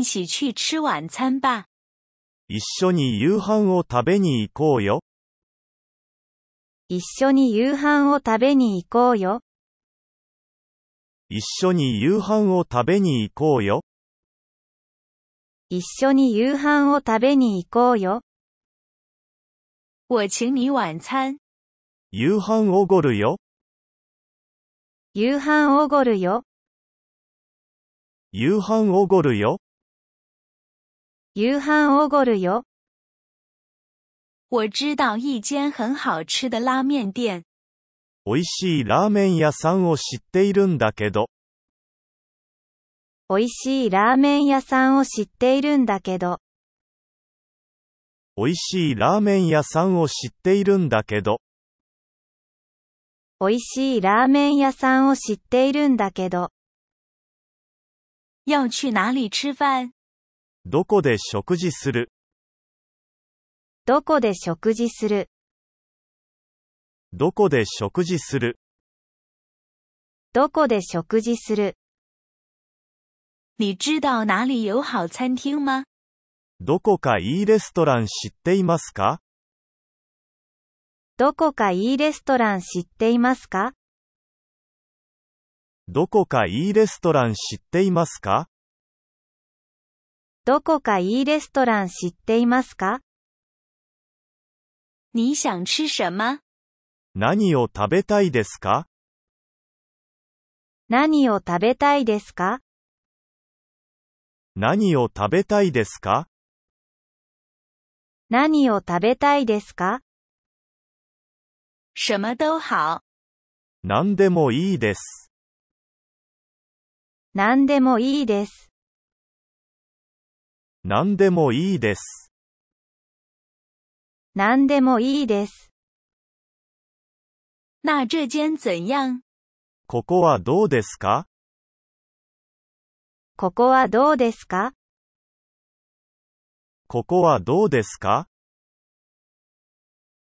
一起去吃晚餐吧。一緒に夕飯を食べに行こうよ。一緒に夕飯を食べに行こうよ。一緒に夕飯を食べに行こうよ。一緒に夕飯を食べに行こうよ。我请你晚餐。夕飯おごるよ。夕飯おごるよ。夕飯おごるよ。夕飯おごるよ。我知道一间很好吃的拉面店。美味しいラーメン屋さんを知っているんだけど。美味しいラーメン屋さんを知っているんだけど。美味しいラーメン屋さんを知っているんだけど。美味しいラーメン屋さんを知っているんだけど。要去哪里吃饭どこで食事するどこで食事するどこで食事するどこで食事する你知道哪里有好餐厅吗どこかいいレストラン知っていますかどこかいいレストラン知っていますかどこかいいレストラン知っていますかどこかいいレストラン知っていますか你想吃什么何を食べたいですか何を食べたいですか何を食べたいですか何を食べたいですか什么都好。何でもいいです。何でもいいです。何でもいいです。何でもいいです。那这间怎样ここはどうですかここはどうですかここはどうですか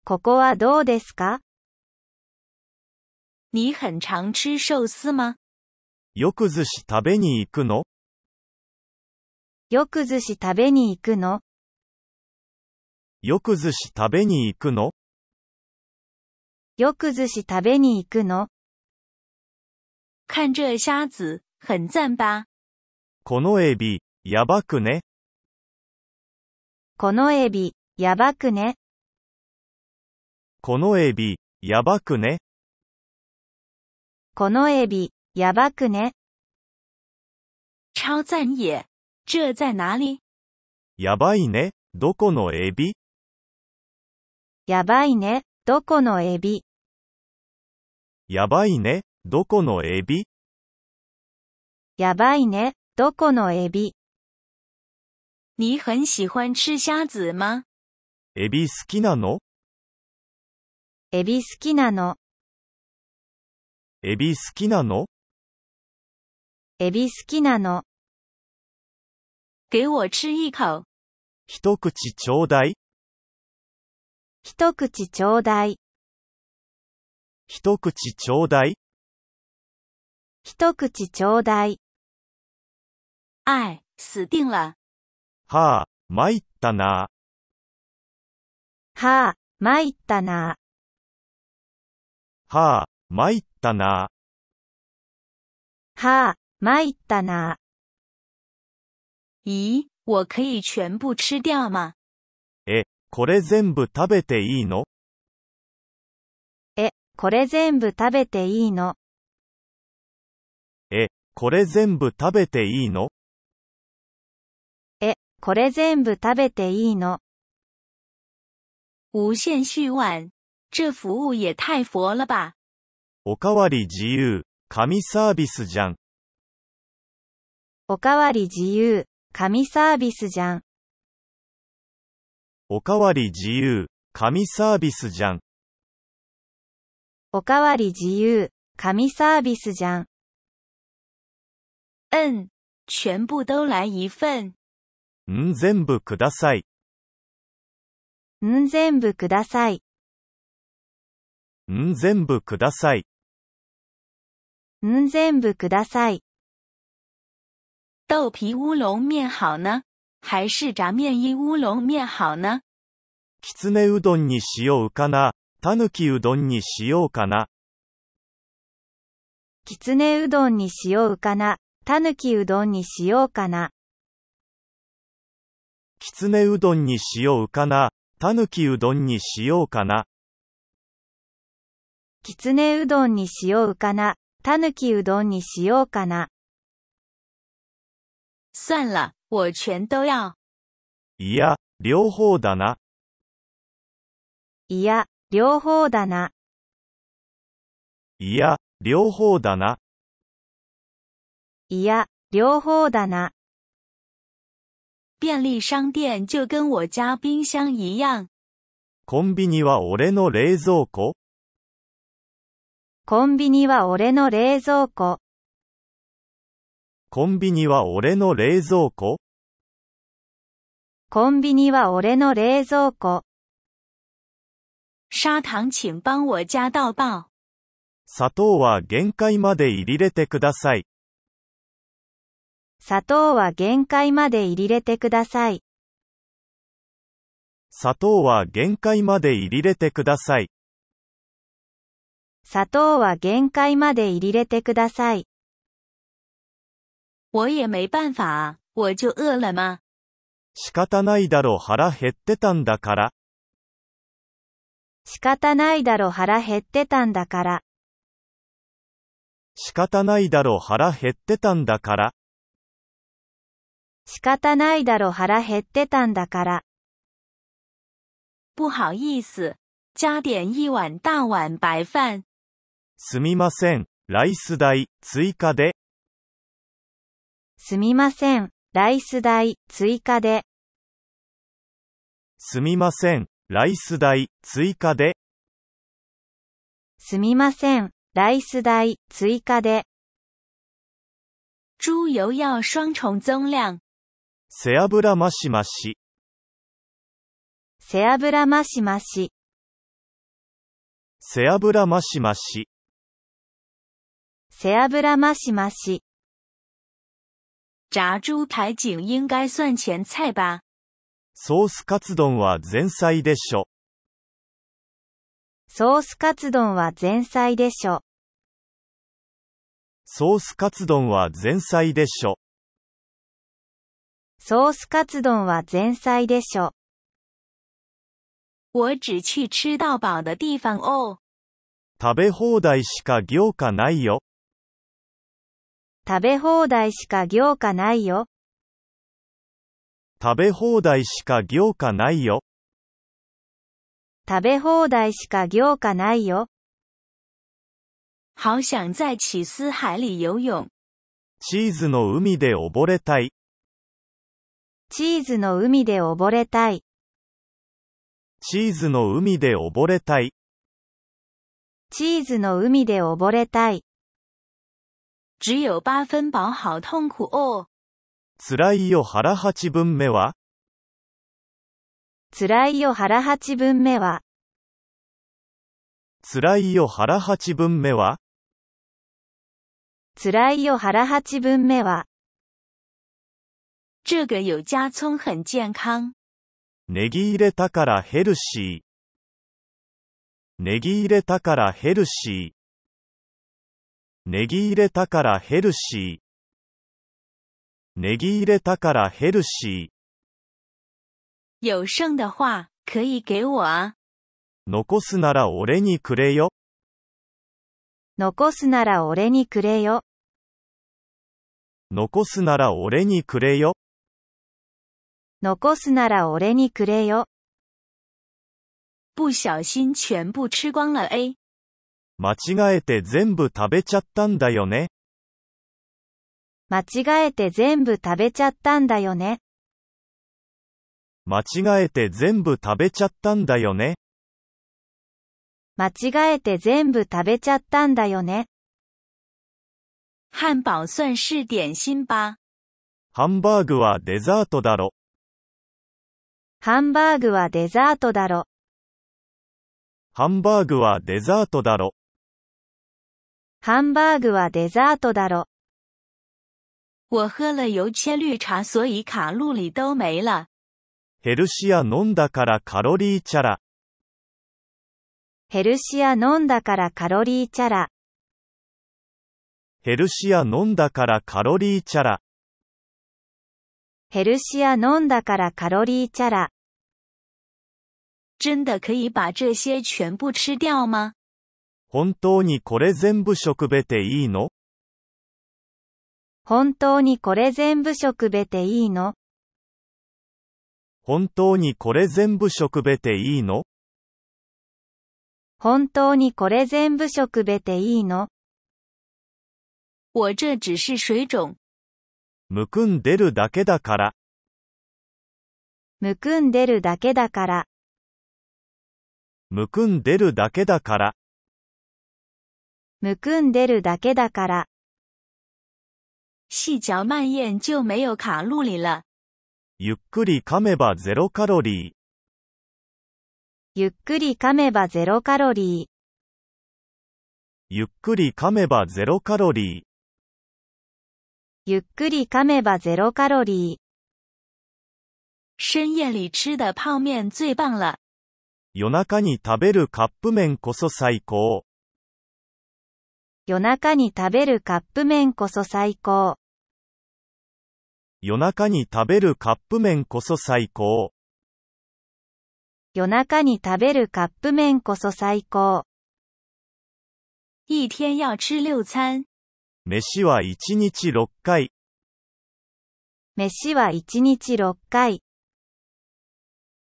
ここはどうですか你很常吃寿司吗よく寿司食べに行くのよく寿司食べに行くのよく寿司食べに行くのよく寿司食べに行くの看这虾子、很赞吧このエビ、やばくね。このエビ、やばくね。このエビ、やばくね。このエビ、やばくね。超赞也。这在哪里やばいね、どこのエビやばいね、どこのエビやばいね、どこのエビやばいね、どこのエビ你很喜欢吃虾子吗エビ好きなのエビ好きなのエビ好きなのエビ好きなの给我吃一口。一口ちょうだい。一口ちょうだい。一口ちょうだい。一口ちょうだい。哎、死定了。はあ、参ったな。はあ、参ったな。はあ、参ったな。はあ、参ったな。咦、我可以全部吃掉吗え、これ全部食べていいのえ、これ全部食べていいのえ、これ全部食べていいのえ、これ全部食べていいの無限续碗。这服务也太佛了吧。おかわり自由。神サービスじゃん。おかわり自由。神サービスじゃん。おかわり自由、神サービスじゃん。おかわり自由、神サービスじゃん。うん、全部都来一份。ん、全部ください。ん全部ください。ん、全部ください。ん全部ください。豆皮乌龙面好呢还是炸面衣乌龙面好呢きつねうどんにしようかなたぬきうどんにしようかな。きつねうどんにしようかな。たぬきうどんにしようかな。きつねうどんにしようかな。たぬきうどんにしようかな。きつねうどんにしようかな。たぬきうどんにしようかな。算了，我全都要。いや、両方だな。いや、両方だな。いや、両方だな。いや、両方だな。便利商店就跟我家冰箱一样。コンビニは俺の冷蔵庫。コンビニは俺の冷蔵庫。コンビニは俺の冷蔵庫コンビニは俺の冷蔵庫。砂糖请帮我加到爆。砂糖は限界まで入れてください。砂糖は限界まで入れてください。砂糖は限界まで入れてください。砂糖は限界まで入れてください。我也没办法我就饿了吗仕方ないだろ腹減ってたんだから。仕方ないだろ腹減ってたんだから。仕方ないだろ腹減ってたんだから。仕方ないだろ腹減ってたんだから。不好意思、加点一碗大碗白飯。すみません、ライス代、追加で。すみません、ライス代、追加で。すみません、ライス代、追加で。すみません、ライス代、追加で。猪油要双重增量。背脂増し増し。背脂増し増し。背脂増し増し。背脂増し増し。炸猪排景应该算前菜吧。ソースカツ丼は前菜でしょ。ソースカツ丼は前菜でしょ。ソースカツ丼は前菜でしょ。ソースカツ丼は前菜でしょ。我只去吃到饱的地方哦。食べ放題しか行かないよ。食べ放題しか行かないよ。食べ放題しか行かないよ。食べ放題しか行かないよ。好想在起司海里游泳。チーズの海で溺れたい。チーズの海で溺れたい。チーズの海で溺れたい。チーズの海で溺れたい。只有八分饱好痛苦哦。辛いよ腹八分目は辛いよ腹八分目は辛いよ腹八分目は辛いよ腹八分目は这个有加葱很健康。ネギ入れたからヘルシー。ネギ入れたからヘルシー。ネギ入れたからヘルシー。ネギ入れたからヘルシー。有剩的话、可以给我残すなら俺にくれよ。残すなら俺にくれよ。残すなら俺にくれよ。残すなら俺にくれよ。不小心全部吃光了 A。間違えて全部食べちゃったんだよね。間違えて全部食べちゃったんだよね。間違えて全部食べちゃったんだよね。間違えて全部食べちゃったんだよね。汉堡算是点心吧。ハンバーグはデザートだろ。ハンバーグはデザートだろ。ハンバーグはデザートだろ。ハンバーグはデザートだろ。我喝了油切绿茶所以卡路里都没了。ヘルシア飲んだからカロリーチャラ。ヘルシア飲んだからカロリーチャラ。ヘルシア飲んだからカロリーチャラ。ヘルシア飲んだからカロリーチャラ。真的可以把这些全部吃掉吗本当にこれ全部食べていいの本当にこれ全部食べていいの本当にこれ全部食べていいの本当にこれ全部食べていいの我这只是水肿。むくんでるだけだから。むくんでるだけだから。むくんでるだけだから。むくんでるだけだから。細嚼慢咽就没有卡路里了。ゆっくり噛めばゼロカロリー。ゆっくり噛めばゼロカロリー。ゆっくり噛めばゼロカロリー。ゆっくり噛めばゼロカロリー。深夜里吃的泡面最棒了。夜中に食べるカップ麺こそ最高。夜中に食べるカップ麺こそ最高。夜中に食べるカップ麺こそ最高。夜中に食べるカップ麺こそ最高。一天要吃六餐。飯は一日六回。飯は一日六回。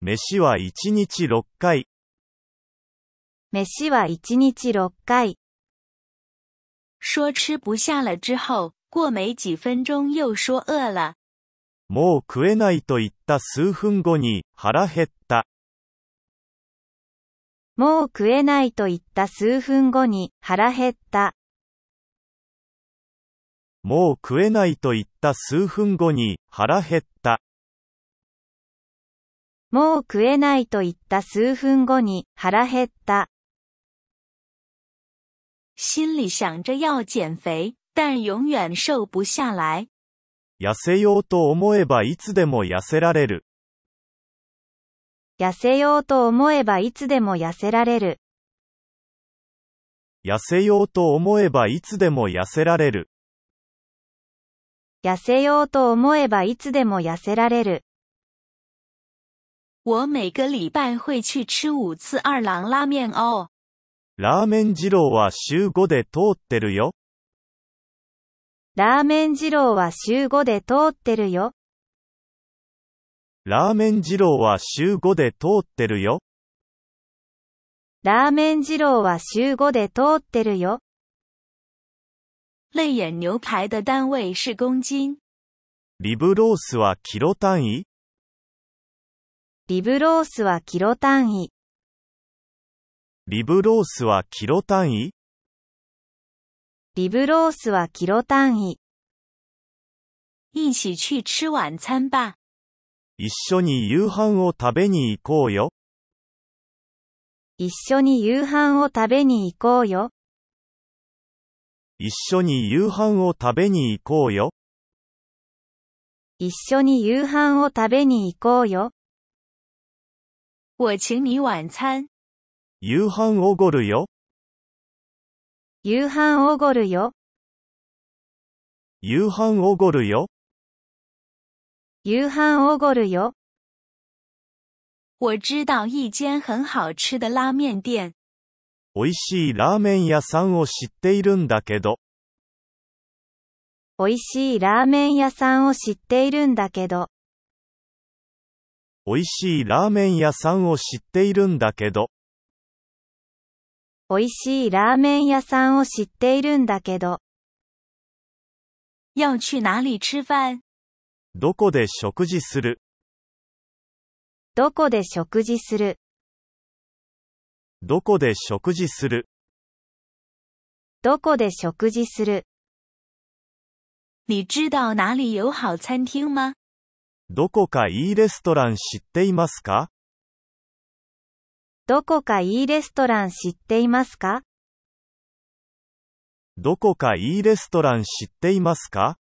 飯は一日六回。飯は一日六回。说吃不下了之后、过没几分钟又说饿了。もう食えないと言った数分後に腹減った。もう食えないと言った数分後に腹減った。もう食えないと言った数分後に腹減った。もう食えないと言った数分後に腹減った。心里想着要减肥，但永远瘦不下来。我每个礼拜会去吃五次二郎拉面哦。ラーメン二郎は週5で通ってるよ。ラーメン二郎は週5で通ってるよ。ラーメン二郎は週5で通ってるよ。ラーメン二郎は週5で通ってるよ。泪眼牛排的单位是公斤。リブロースはキロ単位リブロースはキロ単位。リブロースはキロ単位リブロースはキロ単位。一起去吃晚餐吧。一緒に夕飯を食べに行こうよ。一緒に夕飯を食べに行こうよ。一緒に夕飯を食べに行こうよ。一緒に夕飯を食べに行こうよ。我请你晚餐。夕飯おごるよ。夕飯おごるよ。夕飯おごるよ。夕飯おごるよ。我知道一间很好吃的拉面店。美味しいラーメン屋さんを知っているんだけど。美味しいラーメン屋さんを知っているんだけど。美味しいラーメン屋さんを知っているんだけど。美味しいラーメン屋さんを知っているんだけど。要去哪里吃饭どこで食事するどこで食事するどこで食事するどこで食事する你知道哪里有好餐厅吗どこかいいレストラン知っていますかどこかいいレストラン知っていますかどこかいいレストラン知っていますか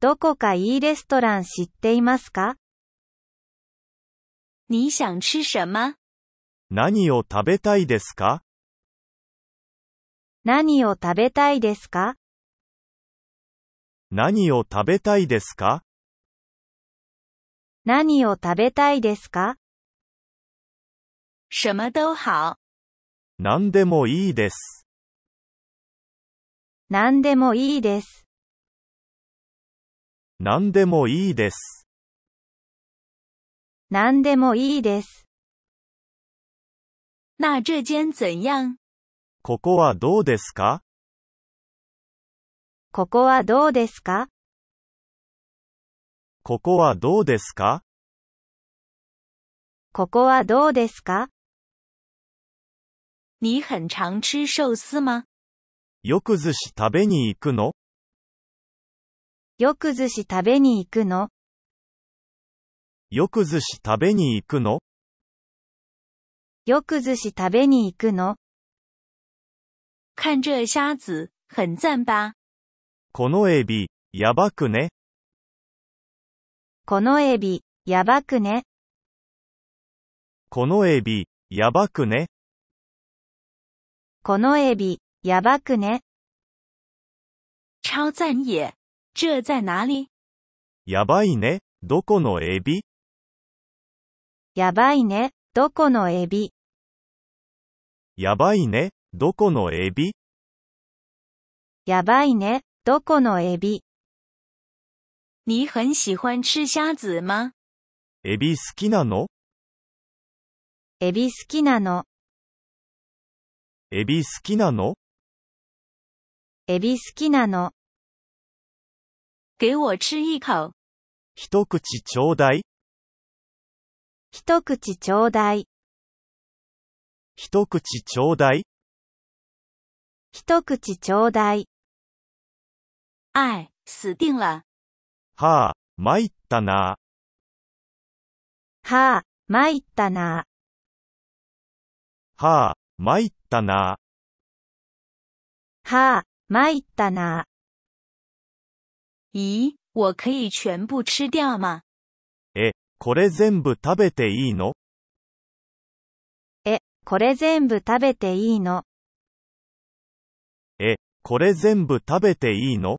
どこかいいレストラン知っていますか你想吃什么何を食べたいですか何を食べたいですか何を食べたいですか何を食べたいですか什么都好。何でもいいです。何でもいいです。何でもいいです。何でもいいです。那这间怎样ここはどうですかここはどうですかここはどうですかここはどうですか你很常吃寿司吗よく寿司食べに行くのよく寿司食べに行くのよく寿司食べに行くのよく寿司食べに行くの看这虾子、很赞吧このエビ、やばくね。このエビ、やばくね。このエビ、やばくね。このエビ、やばくね。超赞也、这在哪里やばいね。どこのエビやばいね。どこのエビやばいね。どこのエビやばいね。どこのエビ你很喜欢吃虾子吗エビ好きなのエビ好きなのエビ好きなのエビ好きなの。给我吃一口。一口ちょうだい。一口ちょうだい。一口ちょうだい。一口ちょうだい。愛、死定了。はあ、参ったな。はあ、参ったな。はあ、参っったな。はあ、参ったな。咦、我可以全部吃掉吗え、これ全部食べていいのえ、これ全部食べていいのえ、これ全部食べていいの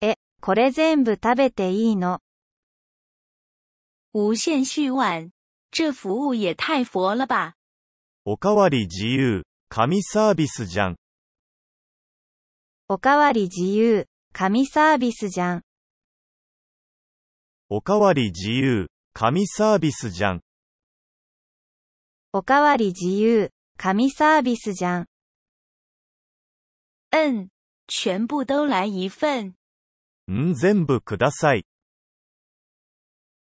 え、これ全部食べていいの无限续碗。这服务也太佛了吧。おかわり自由、神サービスじゃん。おかわり自由、神サービスじゃん。おかわり自由、神サービスじゃん。おかわり自由、神サービスじゃん。うん、全部都来一份。ん、全部ください。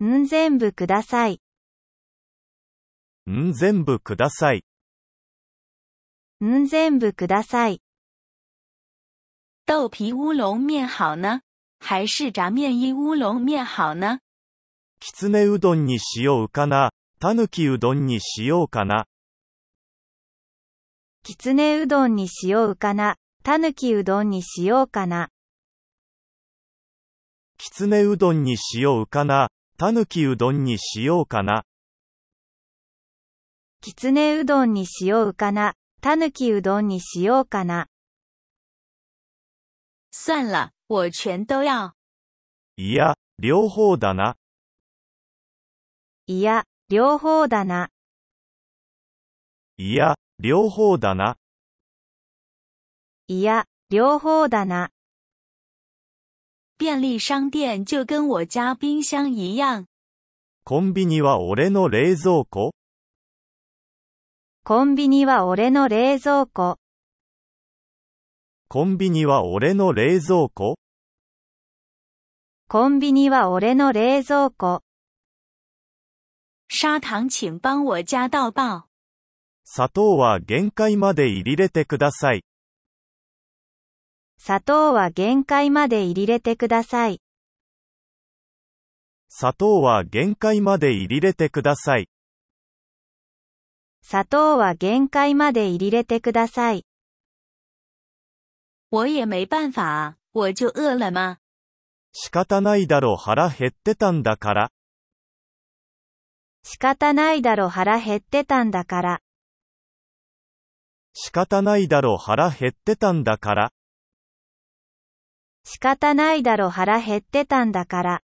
ん、全部ください。ん、全部ください。ん全部ください。豆皮乌龙面好呢还是炸面衣乌龙面好呢きつねうどんにしようかなたぬきうどんにしようかな。きつねうどんにしようかなたぬきうどんにしようかな。きつねうどんにしようかなたぬきうどんにしようかな。きつねうどんにしようかなたぬきうどんにしようかな。算了、我全都要。いや、両方だな。いや、両方だな。いや、両方だな。いや、両方だな。便利商店就跟我家冰箱一样。コンビニは俺の冷蔵庫コンビニは俺の冷蔵庫。コンビニは俺の冷蔵庫。コンビニは俺の冷蔵庫。砂糖请帮我加到爆。砂糖は限界まで入れてください。砂糖は限界まで入れてください。砂糖は限界まで入れてください。砂糖は限界まで入れてください。我也没办法，我就饿了吗？仕方ないだろ腹減ってたんだから。仕方ないだろ腹減ってたんだから。仕方ないだろ腹減ってたんだから。仕方ないだろ腹減ってたんだから。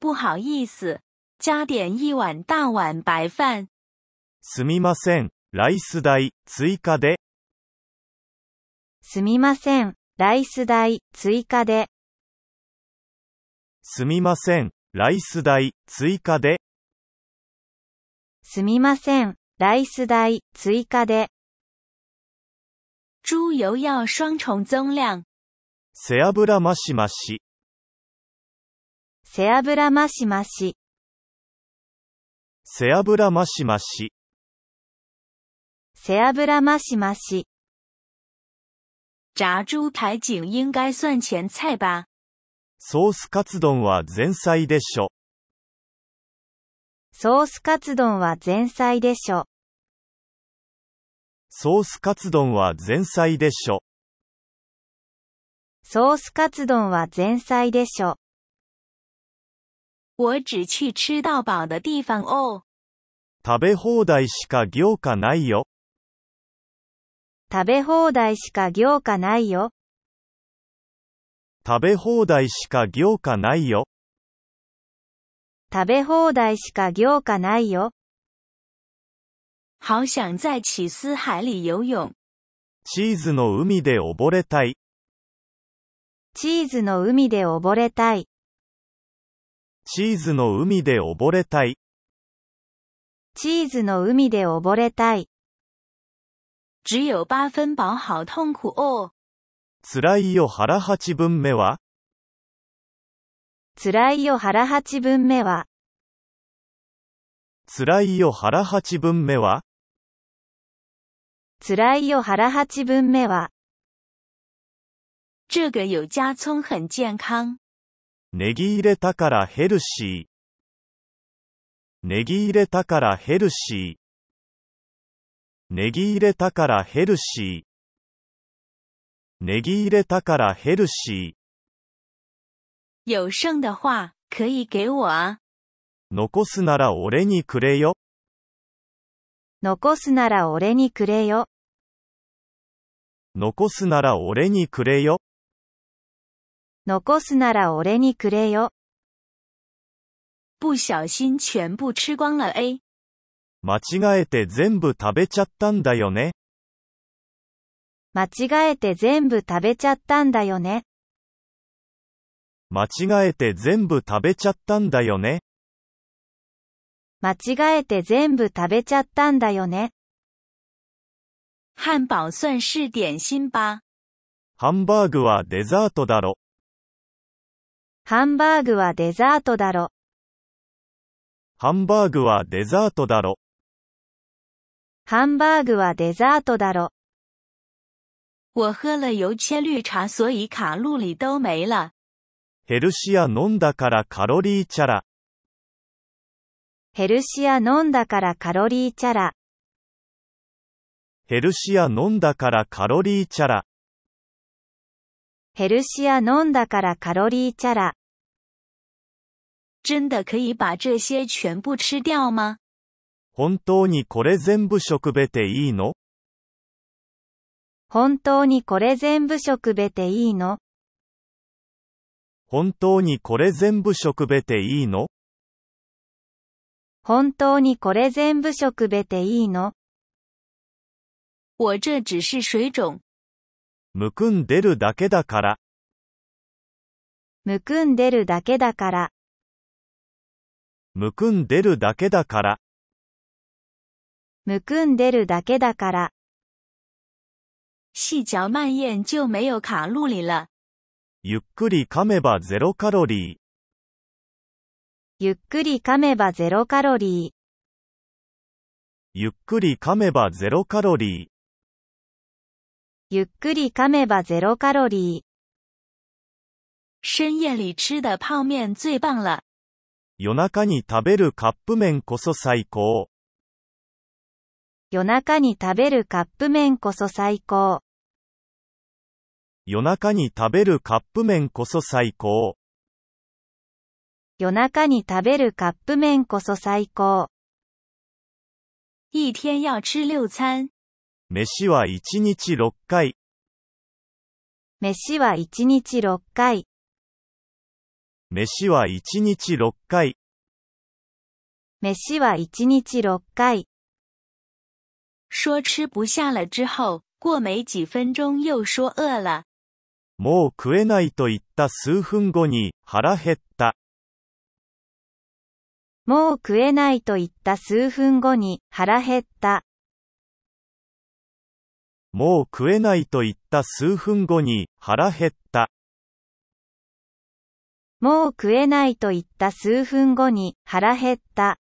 不好意思，加点一碗大碗白饭。すみません、ライス代、追加で。すみません、ライス代、追加で。すみません、ライス代、追加で。すみません、ライス代、追加で。猪油要双重增量。背脂マシマシ。背脂マシマシ。背脂マシマシ。背脂マシマシ。炸猪排景应该算前菜吧。ソースカツ丼は前菜でしょ。ソースカツ丼は前菜でしょ。ソースカツ丼は前菜でしょ。ソースカツ丼は前菜でしょ。我只去吃到饱的地方哦。食べ放題しか行かないよ。食べ放題しか行かないよ。食べ放題しか行かないよ。食べ放題しか行かないよ。好想在起司海里游泳。チーズの海で溺れたい。チーズの海で溺れたい。チーズの海で溺れたい。チーズの海で溺れたい。只有八分饱好痛苦哦。らいよ腹八分目はつらいよ腹八分目はつらいよ腹八分目はつらいよ腹八分目は这个有加葱很健康。ネギ入れたからヘルシー。ネギ入れたからヘルシー。ネギ入れたからヘルシー。ネギ入れたからヘルシー。有剩的话、可以给我残すなら俺にくれよ。残すなら俺にくれよ。残すなら俺にくれよ。残すなら俺にくれよ。不小心全部吃光了 A。間違えて全部食べちゃったんだよね。間違えて全部食べちゃったんだよね。間違えて全部食べちゃったんだよね。間違えて全部食べちゃったんだよね。汉堡算是点心吧。ハンバーグはデザートだろ。ハンバーグはデザートだろ。ハンバーグはデザートだろ。ハンバーグはデザートだろ。我喝了油切绿茶所以卡路里都没了。ヘルシア飲んだからカロリーチャラ。ヘルシア飲んだからカロリーチャラ。ヘルシア飲んだからカロリーチャラ。ヘルシア飲んだからカロリーチャラ。真的可以把这些全部吃掉吗本当にこれ全部食べていいの本当にこれ全部食べていいの本当にこれ全部食べていいの本当にこれ全部食べていいの我这只是水肿。むくんでるだけだから。むくんでるだけだから。むくんでるだけだから。むくんでるだけだから。细嚼慢咽就没有卡路里了。ゆっくり噛めばゼロカロリー。ゆっくり噛めばゼロカロリー。ゆっくり噛めばゼロカロリー。ゆっくり噛めばゼロカロリー。深夜里吃的泡面最棒了。夜中に食べるカップ麺こそ最高。夜中に食べるカップ麺こそ最高。夜中に食べるカップ麺こそ最高。夜中に食べるカップ麺こそ最高。一天要吃六餐。飯は一日六回。飯は一日六回。飯は一日六回。飯は一日六回。说吃不下了之后、过没几分钟又说饿了。もう食えないと言った数分後に腹減った。もう食えないと言った数分後に腹減った。もう食えないと言った数分後に腹減った。もう食えないと言った数分後に腹減った。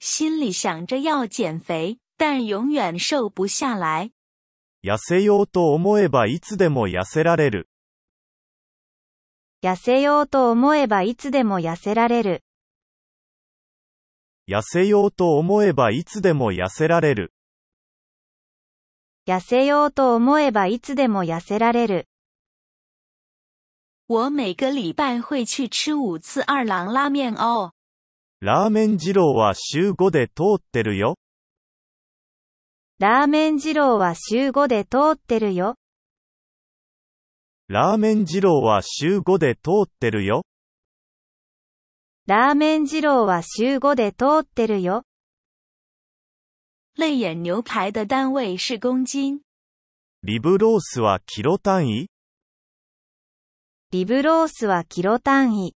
心里想着要减肥，但永远瘦不下来。我每个礼拜会去吃五次二郎拉面哦。ラーメン二郎は週5で通ってるよ。ラーメン二郎は週5で通ってるよ。ラーメン二郎は週5で通ってるよ。ラーメン二郎は週5で通ってるよ。泪眼牛排的单位是公斤。リブロースはキロ単位リブロースはキロ単位。